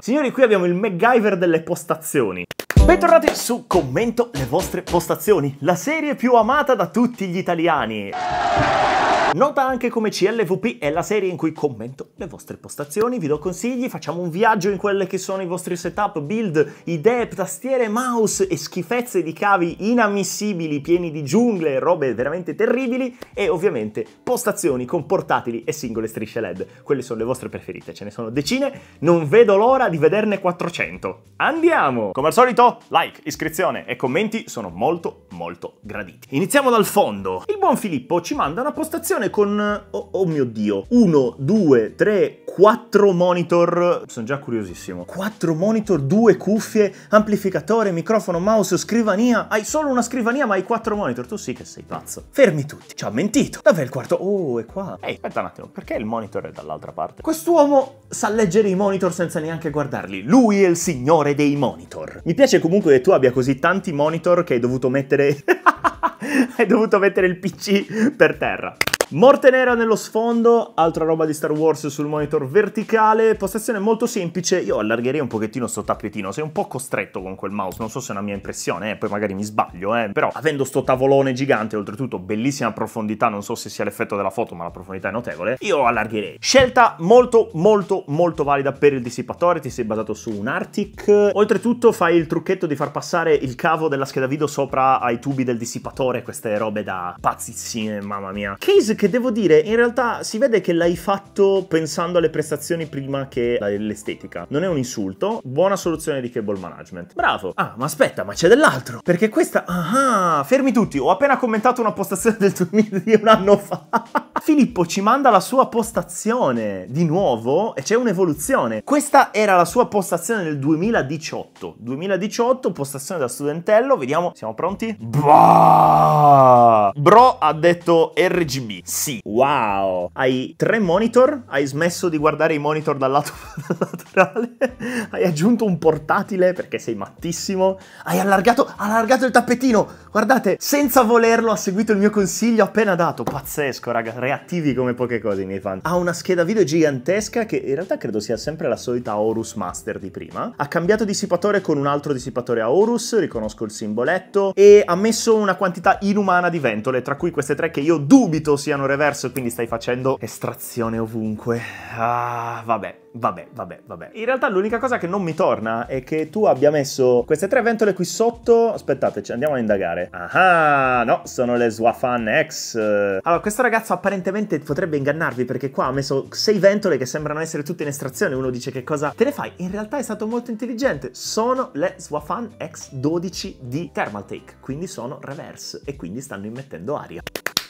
Signori, qui abbiamo il MacGyver delle postazioni. Bentornati su Commento le vostre postazioni, la serie più amata da tutti gli italiani. Nota anche come CLVP è la serie in cui commento le vostre postazioni, vi do consigli, facciamo un viaggio in quelle che sono i vostri setup, build, idee, tastiere, mouse e schifezze di cavi inammissibili pieni di giungle e robe veramente terribili e ovviamente postazioni con portatili e singole strisce LED. Quelle sono le vostre preferite, ce ne sono decine, non vedo l'ora di vederne 400. Andiamo! Come al solito, like, iscrizione e commenti sono molto molto graditi. Iniziamo dal fondo. Il buon Filippo ci manda una postazione televisione con, oh, oh mio dio, uno, due, tre, quattro monitor, sono già curiosissimo. Quattro monitor, due cuffie, amplificatore, microfono, mouse, scrivania. Hai solo una scrivania ma hai quattro monitor, tu sì che sei pazzo. Fermi tutti, ci ha mentito. Dov'è il quarto? Oh, è qua. Ehi, aspetta un attimo, perché il monitor è dall'altra parte? Quest'uomo sa leggere i monitor senza neanche guardarli. Lui è il signore dei monitor. Mi piace comunque che tu abbia così tanti monitor che hai dovuto mettere... hai dovuto mettere il PC per terra. Morte nera nello sfondo, altra roba di Star Wars sul monitor verticale, postazione molto semplice, io allargherei un pochettino sto tappetino, sei un po' costretto con quel mouse, non so se è una mia impressione, eh, poi magari mi sbaglio, eh, però avendo sto tavolone gigante, oltretutto bellissima profondità, non so se sia l'effetto della foto, ma la profondità è notevole, io allargherei. Scelta molto molto molto valida per il dissipatore, ti sei basato su un Arctic, oltretutto fai il trucchetto di far passare il cavo della scheda video sopra ai tubi del dissipatore, queste robe da pazzissime, mamma mia. Case che devo dire, in realtà si vede che l'hai fatto pensando alle prestazioni prima che all'estetica. Non è un insulto, buona soluzione di cable management. Bravo! Ah, ma aspetta, ma c'è dell'altro! Perché questa... Ah, ah fermi tutti, ho appena commentato una postazione del 2000 di un anno fa. Filippo ci manda la sua postazione di nuovo e c'è un'evoluzione. Questa era la sua postazione nel 2018. 2018, postazione da studentello, vediamo, siamo pronti? Bah! Bro ha detto RGB, sì. Wow! Hai tre monitor, hai smesso di guardare i monitor dal lato, dal lato laterale, hai aggiunto un portatile perché sei mattissimo, hai allargato, allargato il tappetino, Guardate, senza volerlo ha seguito il mio consiglio appena dato. Pazzesco, raga, reattivi come poche cose i miei fan. Ha una scheda video gigantesca che in realtà credo sia sempre la solita Horus Master di prima. Ha cambiato dissipatore con un altro dissipatore a Horus, riconosco il simboletto, e ha messo una quantità inumana di ventole, tra cui queste tre che io dubito siano reverse, quindi stai facendo estrazione ovunque. Ah, vabbè. Vabbè, vabbè, vabbè. In realtà l'unica cosa che non mi torna è che tu abbia messo queste tre ventole qui sotto. Aspettate, andiamo a indagare. Ah, no, sono le Swafan X. Allora, questo ragazzo apparentemente potrebbe ingannarvi perché qua ha messo sei ventole che sembrano essere tutte in estrazione. Uno dice che cosa te ne fai? In realtà è stato molto intelligente. Sono le Swafan X12 di Thermaltake, quindi sono reverse e quindi stanno immettendo aria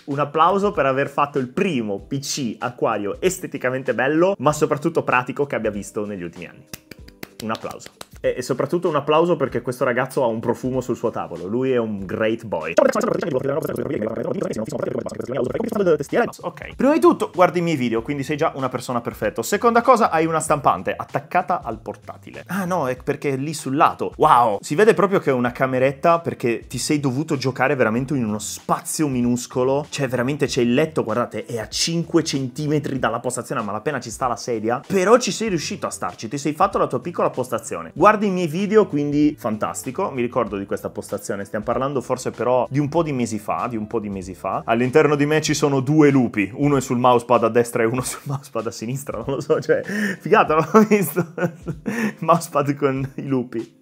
un applauso per aver fatto il primo PC acquario esteticamente bello, ma soprattutto pratico che abbia visto negli ultimi anni un applauso. E, soprattutto un applauso perché questo ragazzo ha un profumo sul suo tavolo. Lui è un great boy. Ok. Prima di tutto, guardi i miei video, quindi sei già una persona perfetta. Seconda cosa, hai una stampante attaccata al portatile. Ah no, è perché è lì sul lato. Wow! Si vede proprio che è una cameretta perché ti sei dovuto giocare veramente in uno spazio minuscolo. Cioè, veramente c'è il letto, guardate, è a 5 cm dalla postazione, ma appena ci sta la sedia. Però ci sei riuscito a starci, ti sei fatto la tua piccola postazione. Guardi i miei video, quindi fantastico, mi ricordo di questa postazione, stiamo parlando forse però di un po' di mesi fa, di un po' di mesi fa. All'interno di me ci sono due lupi, uno è sul mousepad a destra e uno sul mousepad a sinistra, non lo so, cioè figata, l'ho visto. mousepad con i lupi.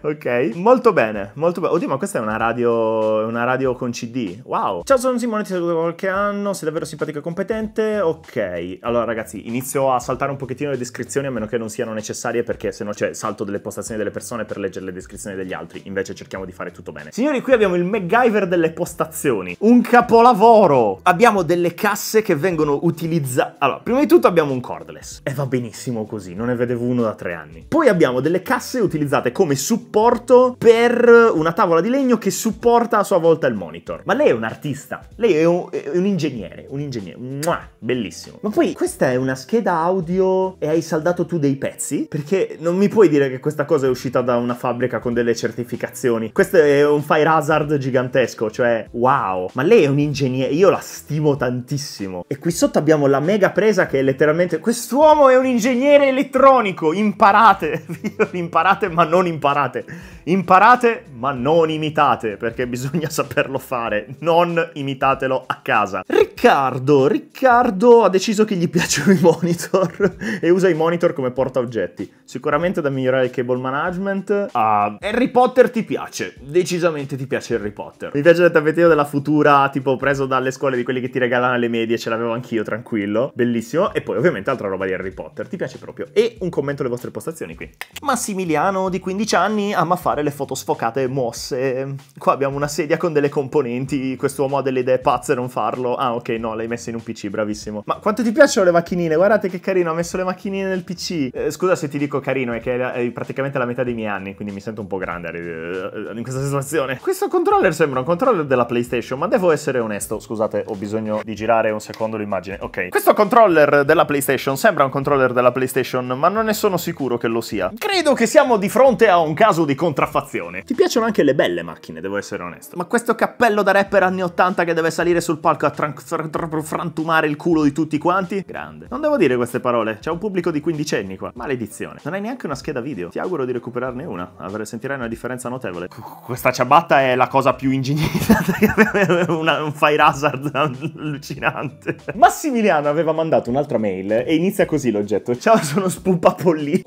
ok? Molto bene, molto bene. Oddio, ma questa è una radio, una radio con CD. Wow. Ciao, sono Simone, ti saluto da qualche anno. Sei davvero simpatica e competente. Ok. Allora, ragazzi, inizio a saltare un pochettino le descrizioni, a meno che non siano necessarie, perché se no c'è cioè, salto delle postazioni delle persone per leggere le descrizioni degli altri. Invece cerchiamo di fare tutto bene. Signori, qui abbiamo il MacGyver delle postazioni. Un capolavoro! Abbiamo delle casse che vengono utilizzate... Allora, prima di tutto abbiamo un cordless. E va benissimo così, non ne vedevo uno da tre anni. Poi abbiamo delle casse utilizzate come supporto supporto per una tavola di legno che supporta a sua volta il monitor. Ma lei è un artista, lei è un, è un ingegnere, un ingegnere, Mua, bellissimo. Ma poi questa è una scheda audio e hai saldato tu dei pezzi? Perché non mi puoi dire che questa cosa è uscita da una fabbrica con delle certificazioni. Questo è un fire hazard gigantesco, cioè wow. Ma lei è un ingegnere, io la stimo tantissimo. E qui sotto abbiamo la mega presa che è letteralmente quest'uomo è un ingegnere elettronico, imparate. imparate ma non imparate imparate. Imparate, ma non imitate, perché bisogna saperlo fare. Non imitatelo a casa. Riccardo, Riccardo ha deciso che gli piacciono i monitor e usa i monitor come portaoggetti. Sicuramente da migliorare il cable management. Ah, Harry Potter ti piace, decisamente ti piace Harry Potter. Mi piace il tappetino della futura, tipo preso dalle scuole di quelli che ti regalano le medie, ce l'avevo anch'io, tranquillo. Bellissimo. E poi ovviamente altra roba di Harry Potter, ti piace proprio. E un commento alle vostre postazioni qui. Massimiliano di 15 anni ama fare le foto sfocate e mosse. Qua abbiamo una sedia con delle componenti, quest'uomo ha delle idee pazze, non farlo. Ah ok, no, l'hai messa in un PC, bravissimo. Ma quanto ti piacciono le macchinine? Guardate che carino, ha messo le macchinine nel PC. Eh, scusa se ti dico carino, è che è praticamente la metà dei miei anni, quindi mi sento un po' grande eh, eh, in questa situazione. Questo controller sembra un controller della PlayStation, ma devo essere onesto, scusate, ho bisogno di girare un secondo l'immagine. Ok, questo controller della PlayStation sembra un controller della PlayStation, ma non ne sono sicuro che lo sia. Credo che siamo di fronte a un caso caso di contraffazione. Ti piacciono anche le belle macchine, devo essere onesto. Ma questo cappello da rapper anni 80 che deve salire sul palco a frantumare il culo di tutti quanti? Grande. Non devo dire queste parole, c'è un pubblico di quindicenni qua. Maledizione. Non hai neanche una scheda video. Ti auguro di recuperarne una, Avrei, sentirai una differenza notevole. Questa ciabatta è la cosa più ingegnita. una, un fire hazard allucinante. Massimiliano aveva mandato un'altra mail e inizia così l'oggetto. Ciao, sono Spupapollì.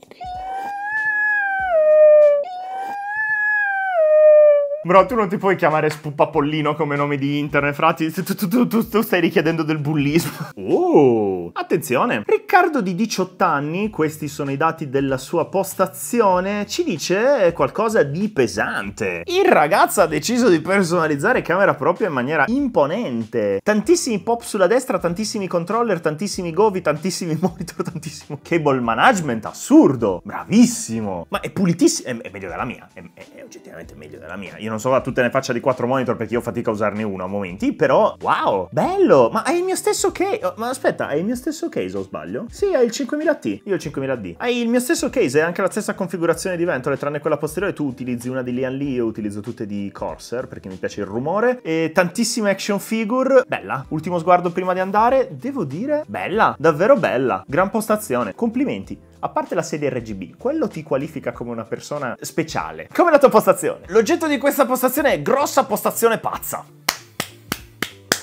Bro, tu non ti puoi chiamare Spuppapollino come nome di internet, frati. Tu, tu, tu, tu, stai richiedendo del bullismo. Oh, attenzione. Riccardo di 18 anni, questi sono i dati della sua postazione, ci dice qualcosa di pesante. Il ragazzo ha deciso di personalizzare camera propria in maniera imponente. Tantissimi pop sulla destra, tantissimi controller, tantissimi govi, tantissimi monitor, tantissimo cable management, assurdo. Bravissimo. Ma è pulitissimo. È, è meglio della mia. È, è, è oggettivamente meglio della mia. Io non so, tutte ne faccia di quattro monitor perché io fatico a usarne uno a momenti, però wow, bello! Ma è il mio stesso case, oh, ma aspetta, è il mio stesso case o sbaglio? Sì, è il 5000T, io il 5000D. Hai il mio stesso case, è anche la stessa configurazione di ventole, tranne quella posteriore, tu utilizzi una di Lian Lee, io utilizzo tutte di Corsair perché mi piace il rumore, e tantissime action figure, bella. Ultimo sguardo prima di andare, devo dire, bella, davvero bella, gran postazione, complimenti a parte la sede RGB, quello ti qualifica come una persona speciale. Come la tua postazione? L'oggetto di questa postazione è grossa postazione pazza.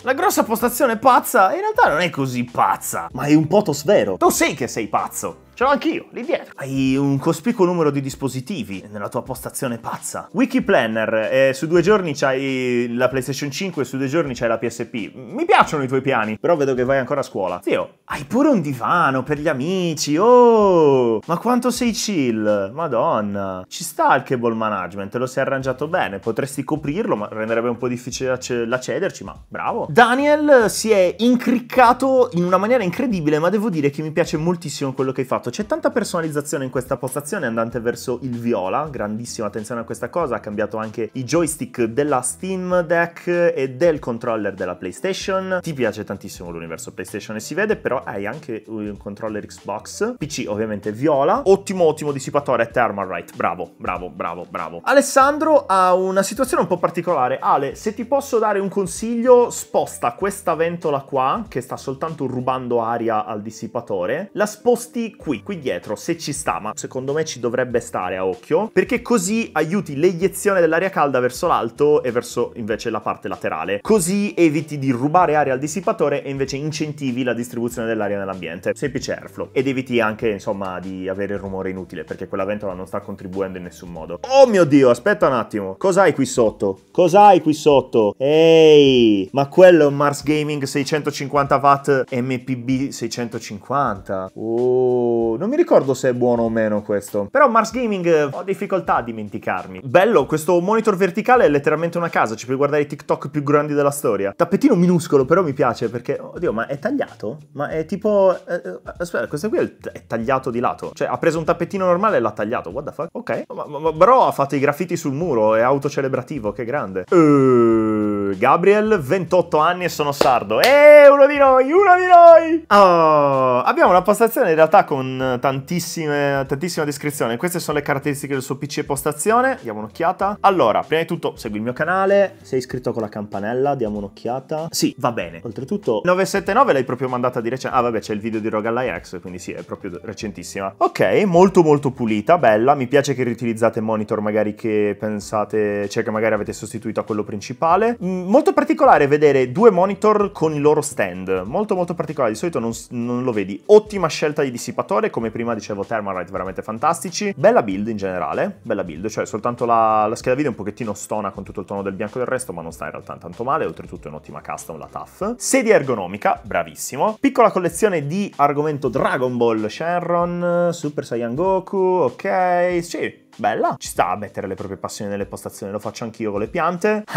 La grossa postazione pazza in realtà non è così pazza, ma è un po' tosvero. Tu sai che sei pazzo. Ce l'ho anch'io, lì dietro. Hai un cospicuo numero di dispositivi nella tua postazione pazza. Wiki Planner, eh, su due giorni c'hai la PlayStation 5 e su due giorni c'hai la PSP. Mi piacciono i tuoi piani, però vedo che vai ancora a scuola. Zio, hai pure un divano per gli amici, oh! Ma quanto sei chill, madonna. Ci sta il cable management, lo sei arrangiato bene, potresti coprirlo, ma renderebbe un po' difficile l'accederci, ma bravo. Daniel si è incriccato in una maniera incredibile, ma devo dire che mi piace moltissimo quello che hai fatto fatto certo, c'è tanta personalizzazione in questa postazione andante verso il viola, grandissima attenzione a questa cosa, ha cambiato anche i joystick della Steam Deck e del controller della PlayStation. Ti piace tantissimo l'universo PlayStation e si vede, però hai anche un controller Xbox, PC ovviamente viola, ottimo ottimo dissipatore Thermalright, bravo, bravo, bravo, bravo. Alessandro ha una situazione un po' particolare, Ale, se ti posso dare un consiglio, sposta questa ventola qua, che sta soltanto rubando aria al dissipatore, la sposti qui qui dietro se ci sta, ma secondo me ci dovrebbe stare a occhio, perché così aiuti l'eiezione dell'aria calda verso l'alto e verso invece la parte laterale. Così eviti di rubare aria al dissipatore e invece incentivi la distribuzione dell'aria nell'ambiente. Semplice airflow. Ed eviti anche, insomma, di avere il rumore inutile, perché quella ventola non sta contribuendo in nessun modo. Oh mio Dio, aspetta un attimo. Cos'hai qui sotto? Cos'hai qui sotto? Ehi, ma quello è un Mars Gaming 650 watt MPB 650. Oh non mi ricordo se è buono o meno questo. Però Mars Gaming eh, ho difficoltà a dimenticarmi. Bello, questo monitor verticale è letteralmente una casa, ci puoi guardare i TikTok più grandi della storia. Tappetino minuscolo, però mi piace perché, oddio, ma è tagliato? Ma è tipo... Eh, eh aspetta, questo qui è, è, tagliato di lato. Cioè, ha preso un tappettino normale e l'ha tagliato, what the fuck? Ok, ma, ma, ma, però ha fatto i graffiti sul muro, è autocelebrativo, che grande. Eeeh... Gabriel, 28 anni e sono sardo. Eeeh, uno di noi, uno di noi! Oh, abbiamo una postazione in realtà con tantissime, tantissima descrizione. Queste sono le caratteristiche del suo PC e postazione. Diamo un'occhiata. Allora, prima di tutto segui il mio canale, sei iscritto con la campanella, diamo un'occhiata. Sì, va bene. Oltretutto 979 l'hai proprio mandata di recente. Ah vabbè, c'è il video di Rogallai X, quindi sì, è proprio recentissima. Ok, molto molto pulita, bella. Mi piace che riutilizzate monitor magari che pensate, cioè che magari avete sostituito a quello principale. Mm, molto particolare vedere due monitor con il loro stand, molto molto particolare, di solito non, non lo vedi. Ottima scelta di dissipatore, come prima dicevo Thermalright, veramente fantastici. Bella build in generale, bella build, cioè soltanto la, la scheda video un pochettino stona con tutto il tono del bianco del resto, ma non sta in realtà tanto male, oltretutto è un'ottima custom la TAF. Sedia ergonomica, bravissimo. Piccola collezione di argomento Dragon Ball, Shenron, Super Saiyan Goku, ok, sì, bella, ci sta a mettere le proprie passioni nelle postazioni, lo faccio anch'io con le piante.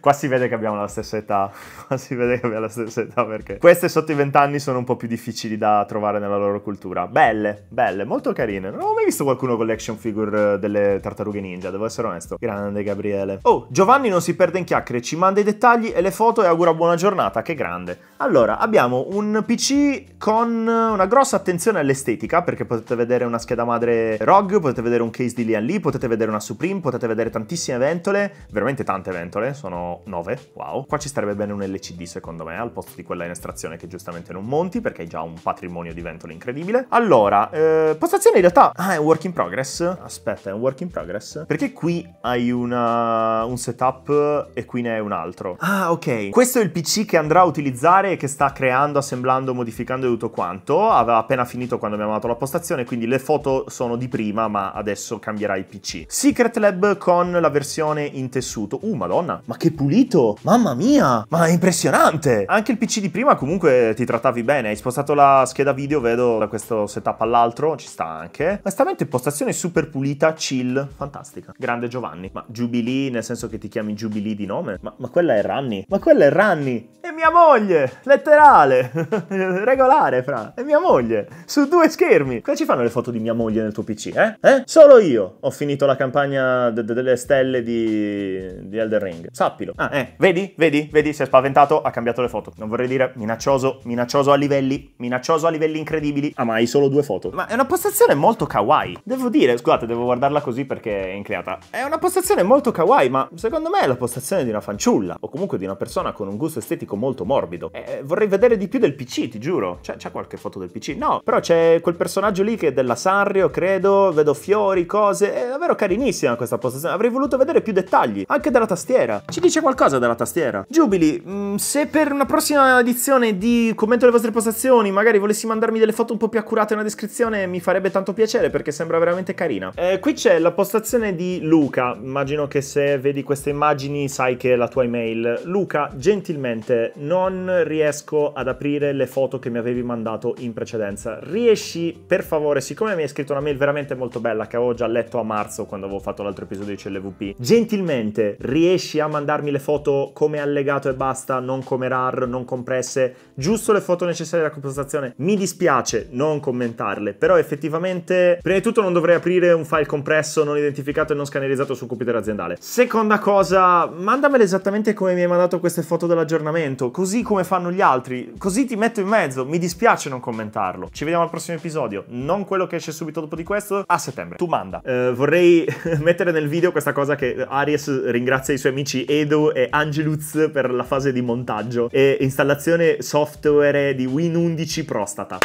qua si vede che abbiamo la stessa età, qua si vede che abbiamo la stessa età perché queste sotto i vent'anni sono un po' più difficili da trovare nella loro cultura. Belle, belle, molto carine. Non ho mai visto qualcuno con le action figure eh, delle tartarughe ninja, devo essere onesto. Grande Gabriele. Oh, Giovanni non si perde in chiacchiere, ci manda i dettagli e le foto e augura buona giornata, che grande. Allora, abbiamo un PC con una grossa attenzione all'estetica perché potete vedere una scheda madre ROG, potete vedere un case di lì a lì, potete vedere una Supreme, potete vedere tantissime ventole, veramente tante ventole, sono 9, wow. Qua ci starebbe bene un LCD secondo me, al posto di quella in estrazione che giustamente non monti, perché è già un patrimonio di ventole incredibile. Allora, eh, postazione in realtà, ah, è un work in progress, aspetta, è un work in progress, perché qui hai una, un setup e qui ne hai un altro. Ah, ok. Questo è il PC che andrà a utilizzare e che sta creando, assemblando, modificando e tutto quanto, aveva appena finito quando mi ha mandato la postazione, quindi le foto sono di prima, ma adesso adesso cambierà i PC. Secret Lab con la versione in tessuto. Uh, madonna, ma che pulito! Mamma mia, ma è impressionante! Anche il PC di prima comunque ti trattavi bene, hai spostato la scheda video, vedo da questo setup all'altro, ci sta anche. Onestamente postazione super pulita, chill, fantastica. Grande Giovanni. Ma Jubilee, nel senso che ti chiami Jubilee di nome? Ma, ma quella è Ranni? Ma quella è Ranni! E mia moglie! Letterale! Regolare, fra! E mia moglie! Su due schermi! Cosa ci fanno le foto di mia moglie nel tuo PC, eh? Eh? Solo io ho finito la campagna de- de- delle stelle di, di Elden Ring. Sappilo. Ah, eh, vedi? Vedi? Vedi? Si è spaventato, ha cambiato le foto. Non vorrei dire minaccioso, minaccioso a livelli, minaccioso a livelli incredibili. Ah, ma hai solo due foto. Ma è una postazione molto kawaii. Devo dire, scusate, devo guardarla così perché è increata. È una postazione molto kawaii, ma secondo me è la postazione di una fanciulla. O comunque di una persona con un gusto estetico molto morbido. Eh, vorrei vedere di più del PC, ti giuro. C'è, c'è qualche foto del PC? No, però c'è quel personaggio lì che è della Sanrio, credo. Vedo fiori, cose. È davvero carinissima questa postazione. Avrei voluto vedere più dettagli. Anche della tastiera. Ci dice qualcosa della tastiera. Jubilee, mm, se per una prossima edizione di commento le vostre postazioni magari volessi mandarmi delle foto un po' più accurate nella descrizione, mi farebbe tanto piacere perché sembra veramente carina. Eh, qui c'è la postazione di Luca. Immagino che se vedi queste immagini sai che è la tua email. Luca, gentilmente, non riesco ad aprire le foto che mi avevi mandato in precedenza. Riesci, per favore, siccome mi hai scritto una mail veramente molto bella che avevo già già letto a marzo quando avevo fatto l'altro episodio di CLVP. Gentilmente, riesci a mandarmi le foto come allegato e basta, non come RAR, non compresse, giusto le foto necessarie alla compostazione. Mi dispiace non commentarle, però effettivamente, prima di tutto non dovrei aprire un file compresso, non identificato e non scannerizzato sul computer aziendale. Seconda cosa, mandamele esattamente come mi hai mandato queste foto dell'aggiornamento, così come fanno gli altri, così ti metto in mezzo, mi dispiace non commentarlo. Ci vediamo al prossimo episodio, non quello che esce subito dopo di questo, a settembre. Tu manda domanda. Eh, vorrei mettere nel video questa cosa che Aries ringrazia i suoi amici Edo e Angeluz per la fase di montaggio e installazione software di Win 11 Prostata.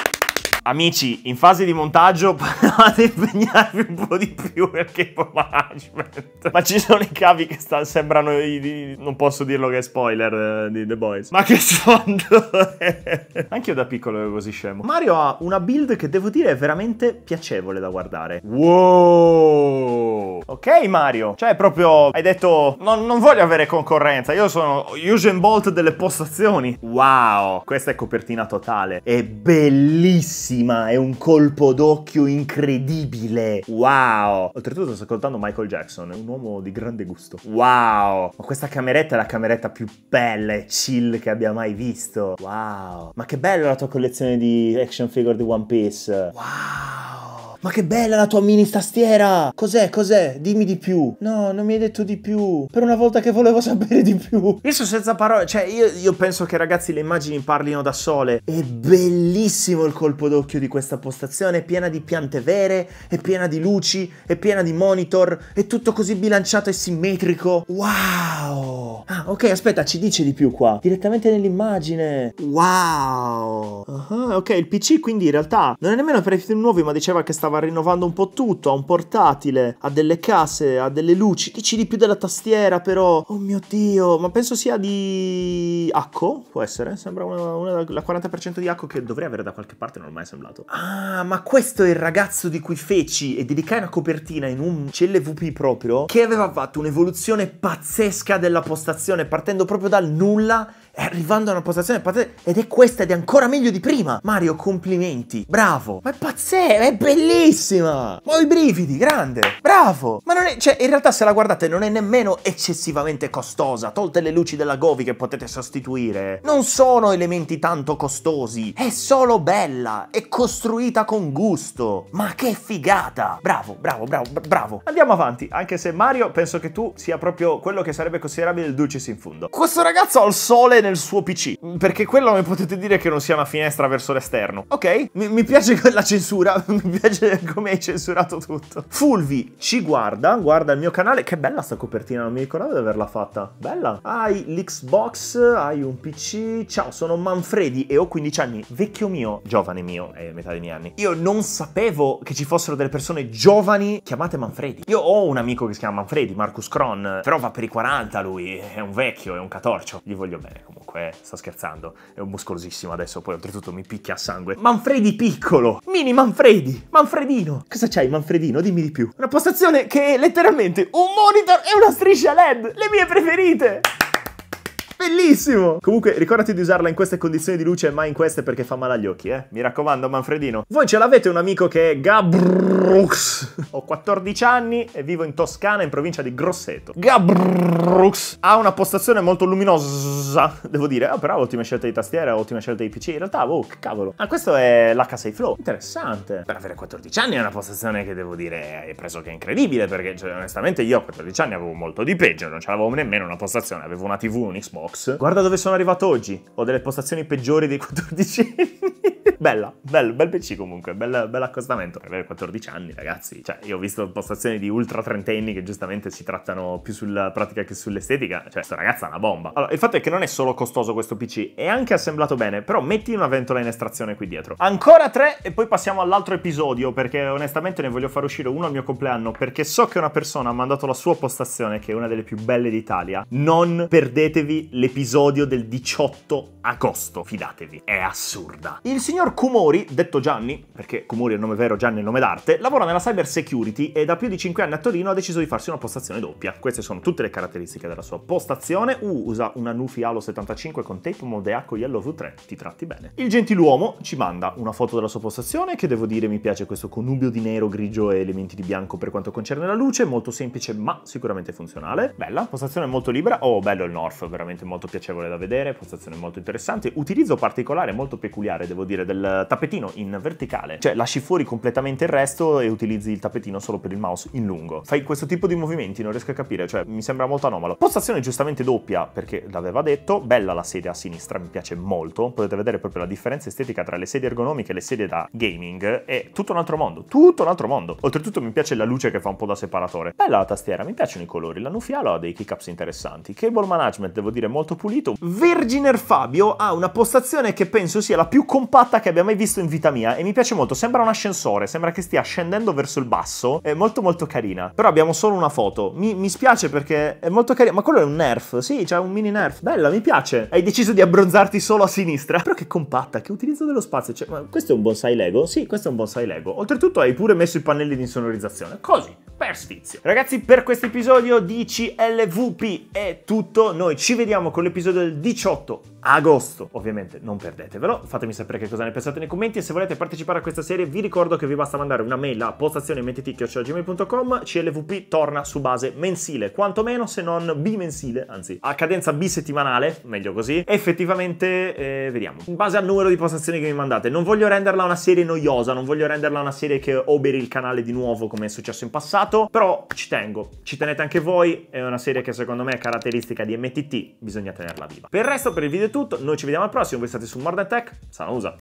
Amici, in fase di montaggio provate impegnarvi un po' di più perché management. Ma ci sono i cavi che sta, sembrano i, di, non posso dirlo che è spoiler eh, di The Boys. Ma che sfondo è? Anch'io da piccolo ero così scemo. Mario ha una build che devo dire è veramente piacevole da guardare. Wow! Ok Mario, cioè proprio hai detto non, non voglio avere concorrenza, io sono Usain Bolt delle postazioni. Wow! Questa è copertina totale, è bellissima bellissima, è un colpo d'occhio incredibile. Wow! Oltretutto sto ascoltando Michael Jackson, è un uomo di grande gusto. Wow! Ma questa cameretta è la cameretta più bella e chill che abbia mai visto. Wow! Ma che bella la tua collezione di action figure di One Piece. Wow! Ma che bella la tua mini tastiera! Cos'è, cos'è? Dimmi di più. No, non mi hai detto di più. Per una volta che volevo sapere di più. Io sono senza parole, cioè io, io penso che ragazzi le immagini parlino da sole. È bellissimo il colpo d'occhio di questa postazione, è piena di piante vere, è piena di luci, è piena di monitor, è tutto così bilanciato e simmetrico. Wow! Ah, ok, aspetta, ci dice di più qua. Direttamente nell'immagine. Wow! Uh ah, -huh, ok, il PC quindi in realtà non è nemmeno per i film nuovi, ma diceva che stava rinnovando un po' tutto. Ha un portatile, ha delle case, ha delle luci. Dici di più della tastiera, però. Oh mio dio, ma penso sia di... Acco? Può essere? Sembra una, una la 40% di Acco che dovrei avere da qualche parte, non l'ho mai semblato. Ah, ma questo è il ragazzo di cui feci e dedicai una copertina in un CLVP proprio, che aveva fatto un'evoluzione pazzesca della posta stazione partendo proprio dal nulla eh, arrivando a una postazione pazzesca ed è questa ed è ancora meglio di prima. Mario, complimenti, bravo. Ma è pazzesca, è bellissima. Ho i brividi, grande, bravo. Ma non è, cioè, in realtà se la guardate non è nemmeno eccessivamente costosa, tolte le luci della Govi che potete sostituire. Non sono elementi tanto costosi, è solo bella, è costruita con gusto. Ma che figata. Bravo, bravo, bravo, bravo. Andiamo avanti, anche se Mario penso che tu sia proprio quello che sarebbe considerabile il dulcis in fondo. Questo ragazzo ha il sole nel nel suo PC. Perché quello mi potete dire che non sia una finestra verso l'esterno. Ok, mi, mi piace la censura, mi piace come hai censurato tutto. Fulvi ci guarda, guarda il mio canale. Che bella sta copertina, non mi ricordavo di averla fatta. Bella. Hai l'Xbox, hai un PC. Ciao, sono Manfredi e ho 15 anni. Vecchio mio, giovane mio, è metà dei miei anni. Io non sapevo che ci fossero delle persone giovani chiamate Manfredi. Io ho un amico che si chiama Manfredi, Marcus Cron, però va per i 40 lui, è un vecchio, è un catorcio. Gli voglio bene comunque sto scherzando, è un muscolosissimo adesso, poi oltretutto mi picchia a sangue. Manfredi piccolo, mini Manfredi, Manfredino. Cosa c'hai Manfredino? Dimmi di più. Una postazione che è letteralmente un monitor e una striscia LED, le mie preferite. Bellissimo! Comunque ricordati di usarla in queste condizioni di luce, mai in queste perché fa male agli occhi, eh. Mi raccomando, Manfredino. Voi ce l'avete un amico che è Gabrux. Ho 14 anni e vivo in Toscana, in provincia di Grosseto. Gabrux ha una postazione molto luminosa, devo dire. Ah, però ottima scelta di tastiera, ottima scelta di PC. In realtà, oh, che cavolo. Ah, questo è l'H6 Flow. Interessante. Per avere 14 anni è una postazione che devo dire è preso pressoché incredibile, perché cioè, onestamente io a 14 anni avevo molto di peggio, non ce l'avevo nemmeno una postazione, avevo una TV, un Xbox Guarda dove sono arrivato oggi. Ho delle postazioni peggiori dei 14 anni. bella, bel, bel PC comunque, bel, bel accostamento. Per avere 14 anni, ragazzi. Cioè, io ho visto postazioni di ultra trentenni che giustamente si trattano più sulla pratica che sull'estetica. Cioè, questa ragazza è una bomba. Allora, il fatto è che non è solo costoso questo PC, è anche assemblato bene, però metti una ventola in estrazione qui dietro. Ancora tre e poi passiamo all'altro episodio, perché onestamente ne voglio far uscire uno al mio compleanno, perché so che una persona ha mandato la sua postazione, che è una delle più belle d'Italia. Non perdetevi l'episodio del 18 agosto, fidatevi, è assurda. Il signor signor Kumori, detto Gianni, perché Kumori è il nome vero, Gianni è il nome d'arte, lavora nella cyber security e da più di 5 anni a Torino ha deciso di farsi una postazione doppia. Queste sono tutte le caratteristiche della sua postazione. Uh, usa una Nufi Halo 75 con tape Modeaco Yellow V3, ti tratti bene. Il gentiluomo ci manda una foto della sua postazione che devo dire mi piace questo connubio di nero, grigio e elementi di bianco per quanto concerne la luce, molto semplice ma sicuramente funzionale. Bella, postazione molto libera. Oh, bello il North, veramente molto piacevole da vedere, postazione molto interessante. Utilizzo particolare molto peculiare, devo dire, del tappetino in verticale, cioè lasci fuori completamente il resto e utilizzi il tappetino solo per il mouse in lungo. Fai questo tipo di movimenti, non riesco a capire, cioè mi sembra molto anomalo. Postazione giustamente doppia, perché l'aveva detto, bella la sedia a sinistra, mi piace molto, potete vedere proprio la differenza estetica tra le sedie ergonomiche e le sedie da gaming, è tutto un altro mondo, tutto un altro mondo. Oltretutto mi piace la luce che fa un po' da separatore. Bella la tastiera, mi piacciono i colori, la nufiala ha dei kick-ups interessanti, cable management devo dire molto pulito, Virginer Fabio ha una postazione che penso sia la più compatta che abbia mai visto in vita mia e mi piace molto, sembra un ascensore, sembra che stia scendendo verso il basso, è molto molto carina. Però abbiamo solo una foto, mi, mi spiace perché è molto carina, ma quello è un nerf, sì, c'è cioè un mini nerf, bella, mi piace. Hai deciso di abbronzarti solo a sinistra, però che compatta, che utilizzo dello spazio, cioè, ma questo è un bonsai Lego? Sì, questo è un bonsai Lego. Oltretutto hai pure messo i pannelli di insonorizzazione, così, per sfizio. Ragazzi, per questo episodio di CLVP è tutto, noi ci vediamo con l'episodio del 18 agosto, ovviamente non perdetevelo, fatemi sapere che cosa ne pensate nei commenti e se volete partecipare a questa serie vi ricordo che vi basta mandare una mail a postazione.mettiti.gmail.com CLVP torna su base mensile, quantomeno se non bimensile, anzi a cadenza bisettimanale, meglio così, effettivamente eh, vediamo, in base al numero di postazioni che mi mandate, non voglio renderla una serie noiosa, non voglio renderla una serie che oberi il canale di nuovo come è successo in passato, però ci tengo, ci tenete anche voi, è una serie che secondo me è caratteristica di MTT, bisogna tenerla viva. Per il resto per il video tutto, noi ci vediamo al prossimo, voi state su Modern Tech, Salusa!